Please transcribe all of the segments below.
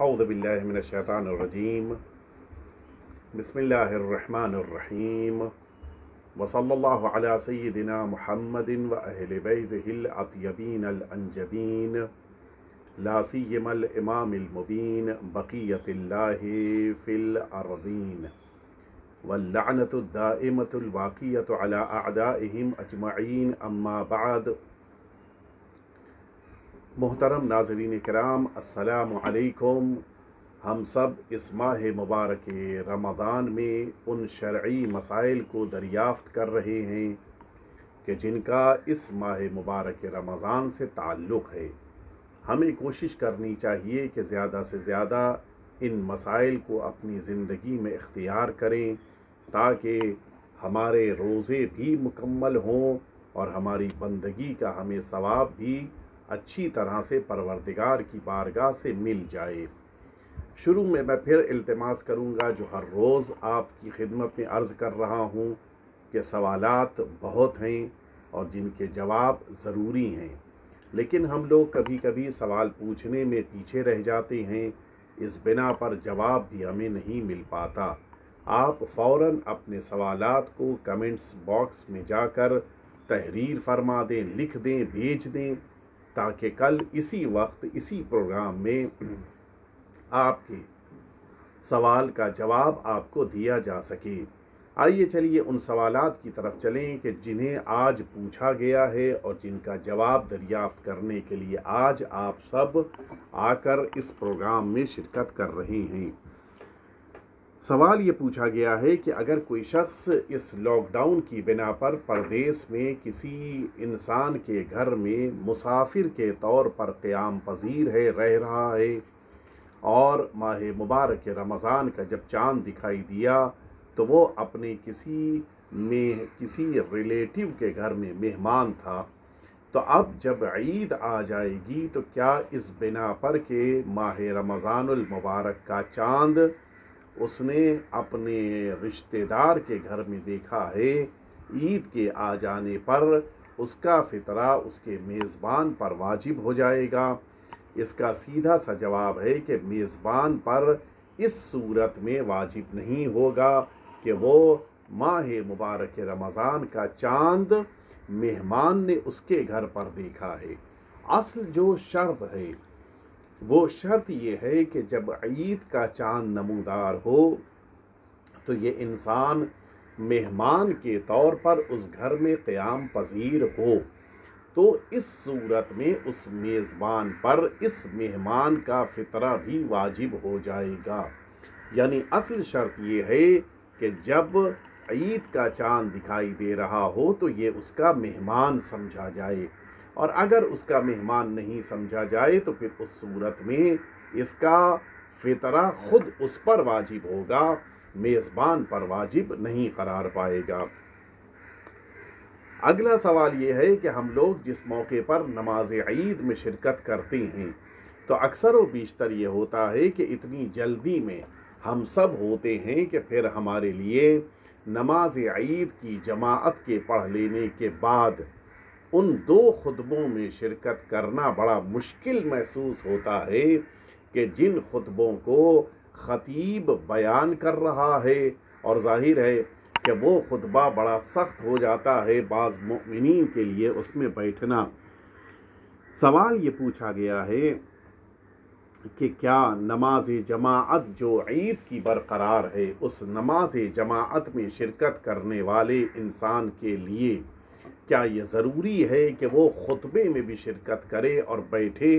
أعوذ بالله من الشيطان الرجيم بسم الله الرحمن الرحيم وصلى الله على سيدنا محمد وأهل بيته الأطيبين الأنجبين لا سيما الإمام المبين بقية الله في الأرضين واللعنة الدائمة الباقية على أعدائهم أجمعين أما بعد मोहतरम नाजरीन कराम असलकुम हम सब इस माह मुबारक रमदान में उन शर्य मसाइल को दरियाफ़त कर रहे हैं कि जिनका इस माह मुबारक रमज़ान से ताल्लुक़ है हमें कोशिश करनी चाहिए कि ज़्यादा से ज़्यादा इन मसाइल को अपनी ज़िंदगी में इख्तियार करें ताकि हमारे रोज़े भी मुकम्मल हों और हमारी बंदगी का हमें सवाब भी अच्छी तरह से परवरदिगार की बारगाह से मिल जाए शुरू में मैं फिर अल्तमास करूँगा जो हर रोज़ आपकी खिदमत में अर्ज़ कर रहा हूँ कि सवालात बहुत हैं और जिनके जवाब ज़रूरी हैं लेकिन हम लोग कभी कभी सवाल पूछने में पीछे रह जाते हैं इस बिना पर जवाब भी हमें नहीं मिल पाता आप फ़ौर अपने सवालात को कमेंट्स बॉक्स में जाकर तहरीर फरमा दें लिख दें भेज दें ताकि कल इसी वक्त इसी प्रोग्राम में आपके सवाल का जवाब आपको दिया जा सके आइए चलिए उन सवालात की तरफ चलें कि जिन्हें आज पूछा गया है और जिनका जवाब दरियाफ्त करने के लिए आज आप सब आकर इस प्रोग्राम में शिरकत कर रहे हैं सवाल ये पूछा गया है कि अगर कोई शख्स इस लॉकडाउन की बिना पर परदेश में किसी इंसान के घर में मुसाफिर के तौर पर क़्याम पजीर है रह रहा है और माह मुबारक रमज़ान का जब चांद दिखाई दिया तो वो अपने किसी में किसी रिलेटिव के घर में मेहमान था तो अब जब ईद आ जाएगी तो क्या इस बिना पर के माह रमज़ानमबारक का चांद उसने अपने रिश्तेदार के घर में देखा है ईद के आ जाने पर उसका फितरा उसके मेज़बान पर वाजिब हो जाएगा इसका सीधा सा जवाब है कि मेज़बान पर इस सूरत में वाजिब नहीं होगा कि वो माह मुबारक रमज़ान का चांद मेहमान ने उसके घर पर देखा है असल जो शर्त है वो शर्त ये है कि जब ईद का चांद नमूदार हो तो ये इंसान मेहमान के तौर पर उस घर में क़्याम पजीर हो तो इस सूरत में उस मेज़बान पर इस मेहमान का फितरा भी वाजिब हो जाएगा यानी असल शर्त ये है कि जब ईद का चांद दिखाई दे रहा हो तो ये उसका मेहमान समझा जाए और अगर उसका मेहमान नहीं समझा जाए तो फिर उस सूरत में इसका फितरा खुद उस पर वाजिब होगा मेज़बान पर वाजिब नहीं करार पाएगा अगला सवाल ये है कि हम लोग जिस मौके पर नमाज ईद में शिरकत करते हैं तो अक्सर व बीशतर ये होता है कि इतनी जल्दी में हम सब होते हैं कि फिर हमारे लिए नमाज ईद की जमात के पढ़ लेने के बाद उन दो खुतबों में शिरकत करना बड़ा मुश्किल महसूस होता है कि जिन खुतबों को ख़तीब बयान कर रहा है और जाहिर है कि वो खुतबा बड़ा सख्त हो जाता है बाज़ ममिन के लिए उसमें बैठना सवाल ये पूछा गया है कि क्या नमाज जमात जो ईद की बरकरार है उस नमाज जमात में शिरकत करने वाले इंसान के लिए क्या ये ज़रूरी है कि वो ख़ुतबे में भी शिरकत करे और बैठे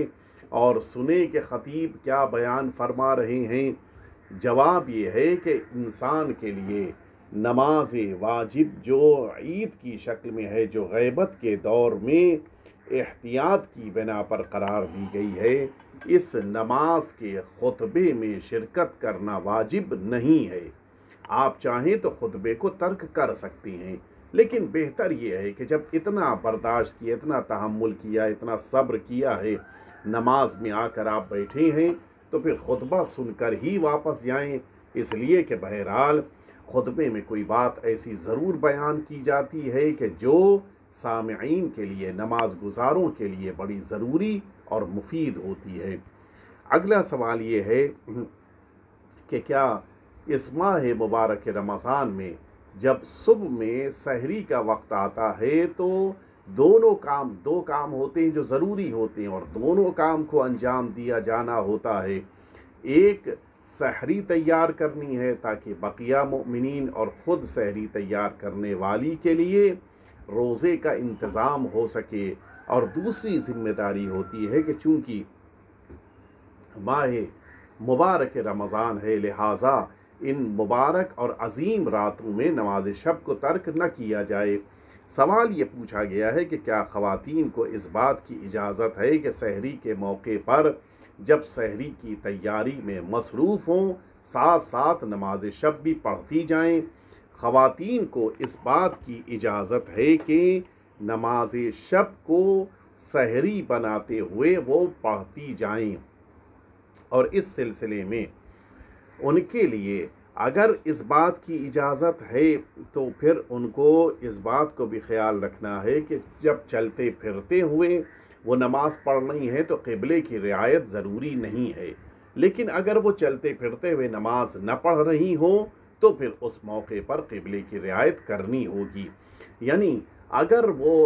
और सुने कि ख़तीब क्या बयान फरमा रहे हैं जवाब ये है कि इंसान के लिए नमाज वाजिब जो ईद की शक्ल में है जो गैबत के दौर में एहतियात की बिना पर करार दी गई है इस नमाज के खुतबे में शिरकत करना वाजिब नहीं है आप चाहें तो खुतबे को तर्क कर सकती हैं लेकिन बेहतर ये है कि जब इतना बर्दाश्त किया इतना तहमुल किया इतना सब्र किया है नमाज में आकर आप बैठे हैं तो फिर खुतबा सुनकर ही वापस जाएं इसलिए कि बहरहाल खुतबे में कोई बात ऐसी ज़रूर बयान की जाती है कि जो सामीन के लिए नमाज गुजारों के लिए बड़ी ज़रूरी और मुफीद होती है अगला सवाल ये है कि क्या इस माह मुबारक रमज़ान में जब सुबह में सहरी का वक्त आता है तो दोनों काम दो काम होते हैं जो ज़रूरी होते हैं और दोनों काम को अंजाम दिया जाना होता है एक सहरी तैयार करनी है ताकि बकिया ममिन और ख़ुद सहरी तैयार करने वाली के लिए रोज़े का इंतज़ाम हो सके और दूसरी जिम्मेदारी होती है कि चूँकि माह मुबारक रमज़ान है लिहाजा इन मुबारक और अजीम रातों में नमाज शब को तर्क न किया जाए सवाल ये पूछा गया है कि क्या ख़वान को इस बात की इजाज़त है कि शहरी के मौके पर जब शहरी की तैयारी में मसरूफ़ हों साथ साथ नमाज शब भी पढ़ती जाएं ख़वातीन को इस बात की इजाज़त है कि नमाज शब को शहरी बनाते हुए वो पढ़ती जाएं और इस सिलसिले में उनके लिए अगर इस बात की इजाज़त है तो फिर उनको इस बात को भी ख्याल रखना है कि जब चलते फिरते हुए वो नमाज़ पढ़नी है तो किबले की रियायत ज़रूरी नहीं है लेकिन अगर वो चलते फिरते हुए नमाज न पढ़ रही हो तो फिर उस मौके पर किबले की रियायत करनी होगी यानी अगर वो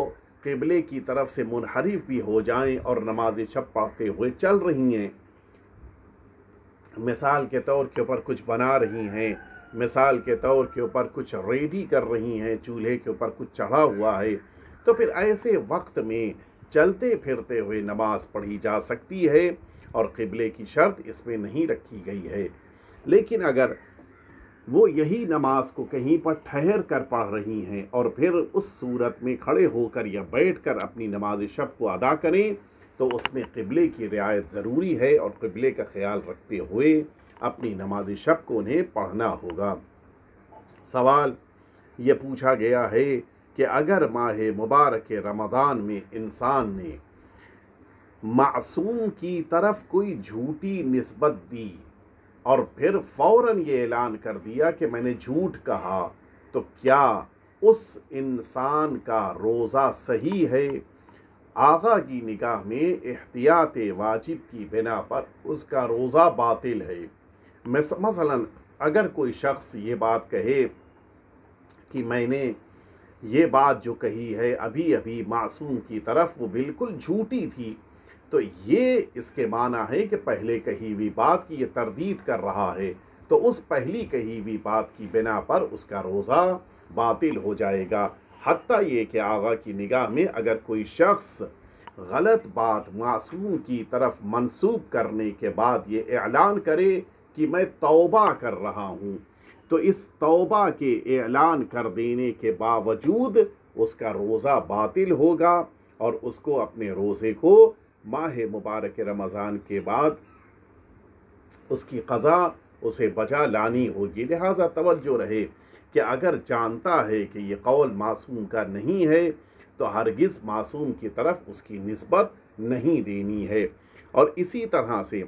किबले की तरफ से मुनहरफ भी हो जाएं और नमाज छप पढ़ते हुए चल रही हैं मिसाल के तौर के ऊपर कुछ बना रही हैं मिसाल के तौर के ऊपर कुछ रेडी कर रही हैं चूल्हे के ऊपर कुछ चढ़ा हुआ है तो फिर ऐसे वक्त में चलते फिरते हुए नमाज पढ़ी जा सकती है और क़िबले की शर्त इसमें नहीं रखी गई है लेकिन अगर वो यही नमाज को कहीं पर ठहर कर पढ़ रही हैं और फिर उस सूरत में खड़े होकर या बैठ कर अपनी नमाज शब को अदा करें तो उसमें किबले की रियायत ज़रूरी है और किबले का ख्याल रखते हुए अपनी नमाज शब को उन्हें पढ़ना होगा सवाल ये पूछा गया है कि अगर माह मुबारक रमदान में इंसान ने मासूम की तरफ कोई झूठी नस्बत दी और फिर फ़ौर ये ऐलान कर दिया कि मैंने झूठ कहा तो क्या उस इंसान का रोज़ा सही है आगा की निकाह में एहतियात वाजिब की बिना पर उसका रोज़ा बातिल है मसलन अगर कोई शख्स ये बात कहे कि मैंने ये बात जो कही है अभी अभी मासूम की तरफ वो बिल्कुल झूठी थी तो ये इसके माना है कि पहले कही हुई बात की ये तरदीद कर रहा है तो उस पहली कही हुई बात की बिना पर उसका रोज़ा बातिल हो जाएगा हती ये कि आगा की निगाह में अगर कोई शख्स गलत बात मासूम की तरफ मनसूब करने के बाद ये ऐलान करे कि मैं तौबा कर रहा हूँ तो इस तौबा के ऐलान कर देने के बावजूद उसका रोज़ा बातिल होगा और उसको अपने रोज़े को माह मुबारक रमज़ान के बाद उसकी कज़ा उसे बजा लानी होगी लिहाजा तवज्जो रहे कि अगर जानता है कि यह कौल मासूम का नहीं है तो हरगिज़ मासूम की तरफ उसकी नस्बत नहीं देनी है और इसी तरह से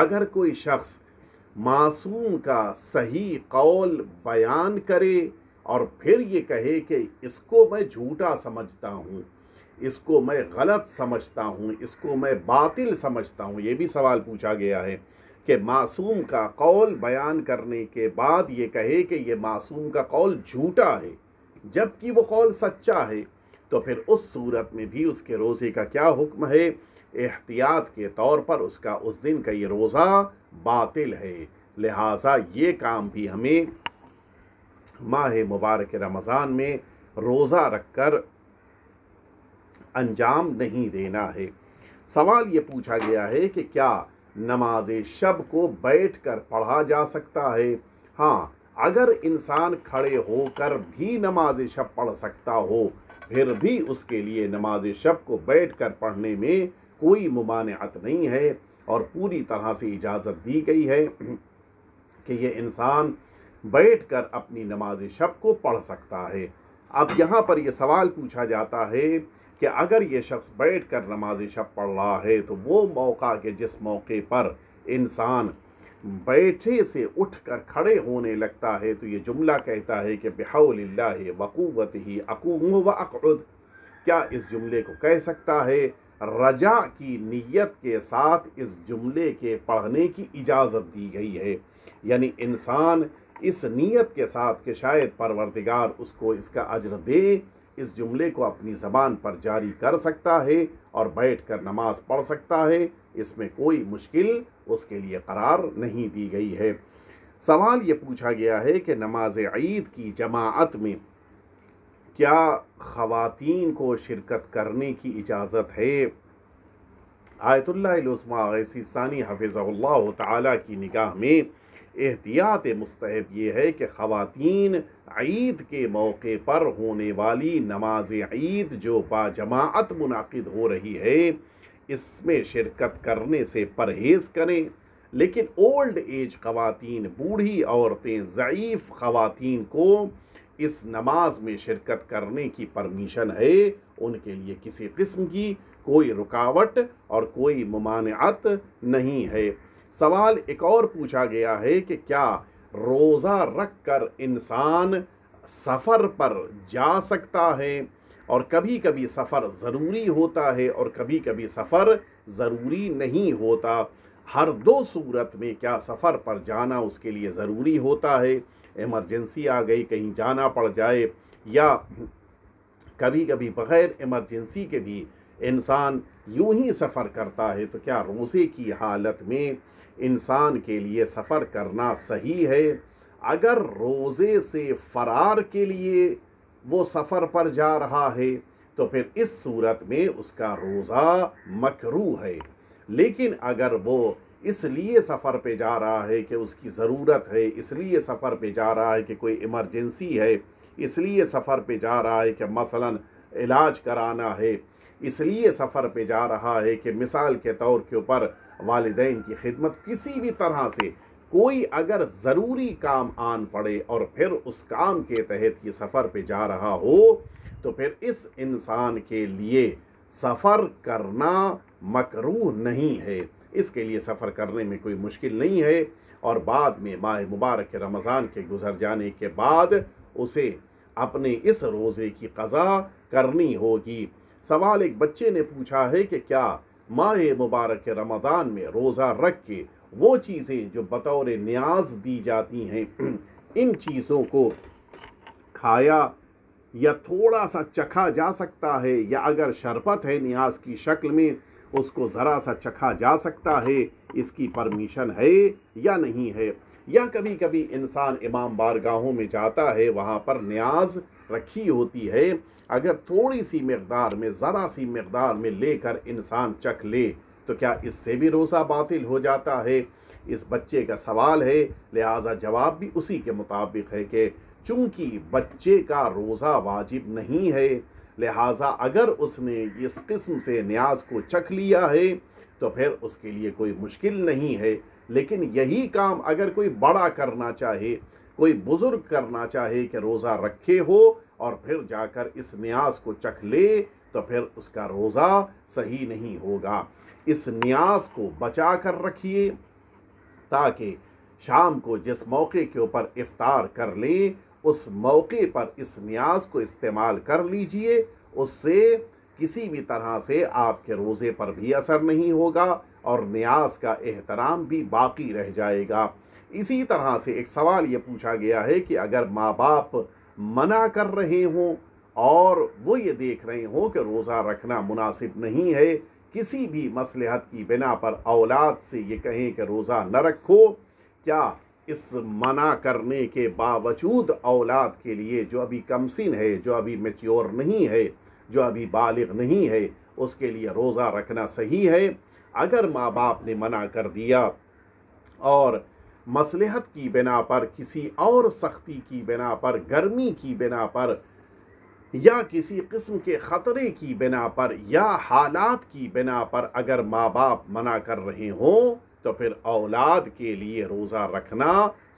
अगर कोई शख्स मासूम का सही कौल बयान करे और फिर ये कहे कि इसको मैं झूठा समझता हूँ इसको मैं गलत समझता हूँ इसको मैं बातिल समझता हूँ ये भी सवाल पूछा गया है कि मासूम का कौल बयान करने के बाद ये कहे कि ये मासूम का कौल झूठा है जबकि वो कौल सच्चा है तो फिर उस सूरत में भी उसके रोज़े का क्या हुक्म है एहतियात के तौर पर उसका उस दिन का ये रोज़ा बातिल है लिहाजा ये काम भी हमें माह मुबारक रमज़ान में रोज़ा रख कर अंजाम नहीं देना है सवाल ये पूछा गया है कि क्या नमाज शब को बैठ कर पढ़ा जा सकता है हाँ अगर इंसान खड़े होकर भी नमाज शब पढ़ सकता हो फिर भी उसके लिए नमाज शब को बैठ कर पढ़ने में कोई ममानत नहीं है और पूरी तरह से इजाज़त दी गई है कि ये इंसान बैठ कर अपनी नमाज शब को पढ़ सकता है अब यहाँ पर यह सवाल पूछा जाता है कि अगर ये शख्स बैठ कर नमाज शब पढ़ रहा है तो वो मौका के जिस मौके पर इंसान बैठे से उठ कर खड़े होने लगता है तो ये जुमला कहता है कि बेहल्ला वक़ूवत ही अकूम व अकद क्या इस जुमले को कह सकता है रजा की नीयत के साथ इस जुमले के पढ़ने की इजाज़त दी गई है यानी इंसान इस नीयत के साथ कि शायद परवरदिगार उसको इसका अजर दे इस जुमले को अपनी ज़बान पर जारी कर सकता है और बैठ कर नमाज पढ़ सकता है इसमें कोई मुश्किल उसके लिए करार नहीं दी गई है सवाल ये पूछा गया है कि नमाज ईद की जमात में क्या ख़वातीन को शिरकत करने की इजाज़त है आयतुल्लास्मा सानी हफ़िज़ल्ला ताली की निगाह में एहतियात मुस्तहब ये है कि ख़वातीन ईद के मौके पर होने वाली नमाज ईद जो बाजमात मुनद हो रही है इसमें शिरकत करने से परहेज़ करें लेकिन ओल्ड एज ख़वातीन बूढ़ी औरतें ज़यीफ़ ख़वातीन को इस नमाज में शिरकत करने की परमिशन है उनके लिए किसी किस्म की कोई रुकावट और कोई ममानत नहीं है सवाल एक और पूछा गया है कि क्या रोज़ा रख कर इंसान सफ़र पर जा सकता है और कभी कभी सफ़र ज़रूरी होता है और कभी कभी सफ़र ज़रूरी नहीं होता हर दो सूरत में क्या सफ़र पर जाना उसके लिए ज़रूरी होता है इमरजेंसी आ गई कहीं जाना पड़ जाए या कभी कभी बग़ैर इमरजेंसी के भी इंसान यूं ही सफ़र करता है तो क्या रोज़े की हालत में इंसान के लिए सफ़र करना सही है अगर रोज़े से फ़रार के लिए वो सफ़र पर जा रहा है तो फिर इस सूरत में उसका रोज़ा मकरू है लेकिन अगर वो इसलिए सफ़र पे जा रहा है कि उसकी ज़रूरत है इसलिए सफ़र पे जा रहा है कि कोई इमरजेंसी है इसलिए सफ़र पे जा रहा है कि मसलन इलाज कराना है इसलिए सफ़र पे जा रहा है कि मिसाल के तौर के ऊपर वालदे की खिदमत किसी भी तरह से कोई अगर ज़रूरी काम आन पड़े और फिर उस काम के तहत ये सफ़र पे जा रहा हो तो फिर इस इंसान के लिए सफ़र करना मकरू नहीं है इसके लिए सफ़र करने में कोई मुश्किल नहीं है और बाद में माह मुबारक रमज़ान के गुज़र जाने के बाद उसे अपने इस रोज़े की कज़ा करनी होगी सवाल एक बच्चे ने पूछा है कि क्या माह मुबारक रमदान में रोज़ा रख के वो चीज़ें जो बतौर न्याज दी जाती हैं इन चीज़ों को खाया या थोड़ा सा चखा जा सकता है या अगर शरबत है न्याज की शक्ल में उसको ज़रा सा चखा जा सकता है इसकी परमिशन है या नहीं है या कभी कभी इंसान इमाम बारगाहों में जाता है वहाँ पर न्याज रखी होती है अगर थोड़ी सी मकदार में ज़रा सी मकदार में लेकर इंसान चख ले तो क्या इससे भी रोज़ा बातिल हो जाता है इस बच्चे का सवाल है लिहाजा जवाब भी उसी के मुताबिक है कि चूँकि बच्चे का रोज़ा वाजिब नहीं है लिहाजा अगर उसने इस किस्म से न्याज को चख लिया है तो फिर उसके लिए कोई मुश्किल नहीं है लेकिन यही काम अगर कोई बड़ा करना चाहे कोई बुज़ुर्ग करना चाहे कि रोज़ा रखे हो और फिर जाकर इस न्यास को चख ले तो फिर उसका रोज़ा सही नहीं होगा इस न्यास को बचा कर रखिए ताकि शाम को जिस मौके के ऊपर इफ्तार कर लें उस मौके पर इस न्यास को इस्तेमाल कर लीजिए उससे किसी भी तरह से आपके रोज़े पर भी असर नहीं होगा और न्यास का एहतराम भी बाकी रह जाएगा इसी तरह से एक सवाल ये पूछा गया है कि अगर माँ बाप मना कर रहे हों और वो ये देख रहे हों कि रोज़ा रखना मुनासिब नहीं है किसी भी मसलहत की बिना पर औलाद से ये कहें कि रोज़ा न रखो क्या इस मना करने के बावजूद औलाद के लिए जो अभी कमसिन है जो अभी मेच्योर नहीं है जो अभी बालग नहीं है उसके लिए रोज़ा रखना सही है अगर माँ बाप ने मना कर दिया और मसलहत की बिना पर किसी और सख्ती की बिना पर गर्मी की बिना पर या किसी किस्म के ख़तरे की बिना पर या हालात की बिना पर अगर माँ बाप मना कर रहे हों तो फिर औलाद के लिए रोज़ा रखना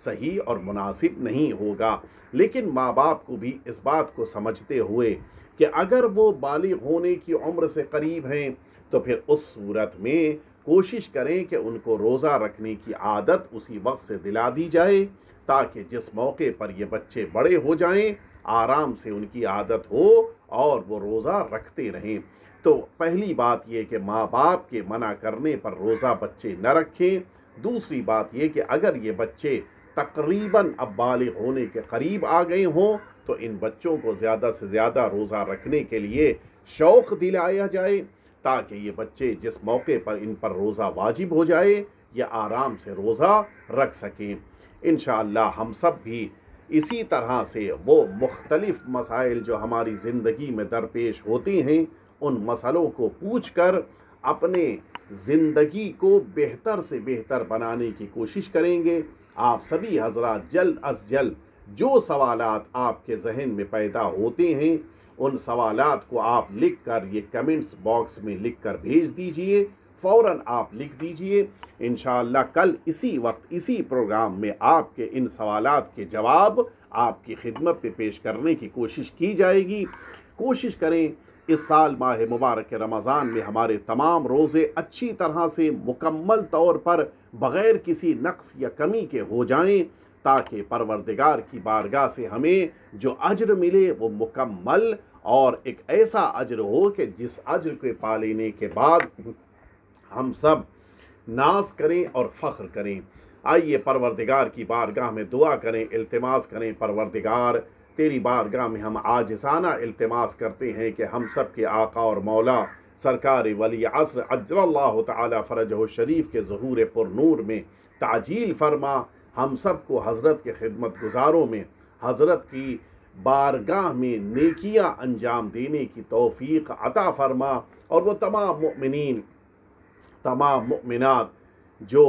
सही और मुनासिब नहीं होगा लेकिन माँ बाप को भी इस बात को समझते हुए कि अगर वो बालिग होने की उम्र से करीब हैं तो फिर उस सूरत में कोशिश करें कि उनको रोज़ा रखने की आदत उसी वक्त से दिला दी जाए ताकि जिस मौके पर ये बच्चे बड़े हो जाएं आराम से उनकी आदत हो और वो रोज़ा रखते रहें तो पहली बात यह कि माँ बाप के मना करने पर रोज़ा बच्चे न रखें दूसरी बात यह कि अगर ये बच्चे तकरीबन अब बालिग होने के करीब आ गए हों तो इन बच्चों को ज़्यादा से ज़्यादा रोज़ा रखने के लिए शौक़ दिलाया जाए ताकि ये बच्चे जिस मौके पर इन पर रोज़ा वाजिब हो जाए या आराम से रोज़ा रख सकें इन हम सब भी इसी तरह से वो मुख्तलफ़ मसाइल जो हमारी ज़िंदगी में दरपेश होते हैं उन मसलों को पूछ कर अपने ज़िंदगी को बेहतर से बेहतर बनाने की कोशिश करेंगे आप सभी हजरा जल्द अज जल्द जो सवाल आपके जहन में पैदा होते हैं उन सवाल को आप लिख कर ये कमेंट्स बॉक्स में लिख कर भेज दीजिए फ़ौर आप लिख दीजिए इन कल इसी वक्त इसी प्रोग्राम में आपके इन सवाल के जवाब आपकी खिदमत पे पेश करने की कोशिश की जाएगी कोशिश करें इस साल माह मुबारक रमज़ान में हमारे तमाम रोज़े अच्छी तरह से मुकम्मल तौर पर बग़ैर किसी नक्स या कमी के हो जाएं ताकि परवरदिगार की बारगाह से हमें जो अजर मिले वो मुकम्मल और एक ऐसा अज्र हो कि जिस अज्र के पा लेने के बाद हम सब नाज करें और फ़ख्र करें आइए परवरदिगार की बारगाह में दुआ करें अल्तमास करें परवरदिगार तेरी बारगाह में हम आजसाना अल्तमास करते हैं कि हम सब के आका और मौला सरकार वली असर अजल्ला तरज फ़रज शरीफ के जहूर पुरनूर में ताजील फरमा हम सब को हज़रत के खिदमत गुजारों में हज़रत की बारगाह में नेकियां अंजाम देने की तौफीक अता फरमा और वो तमाम ममिन तमाम ममिनात जो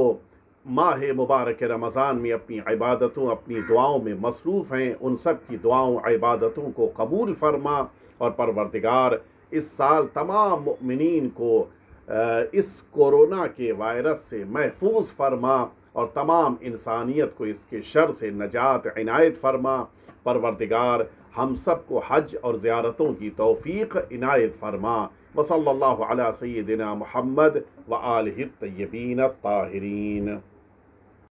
माह मुबारक रमज़ान में अपनी इबादतों अपनी दुआओं में मसरूफ़ हैं उन सब की दुआओं इबादतों को कबूल फरमा और परवरदिगार इस साल तमाम ममिन को इस कोरोना के वायरस से महफूज फरमा और तमाम इंसानियत को इसके शर से नजात इनायत फरमा परवरदिगार हम सब को हज और ज़्यारतों की तोफ़ी इनायत फरमा वसल्ला सैदिना महमद व आल तयबीन ताहरीन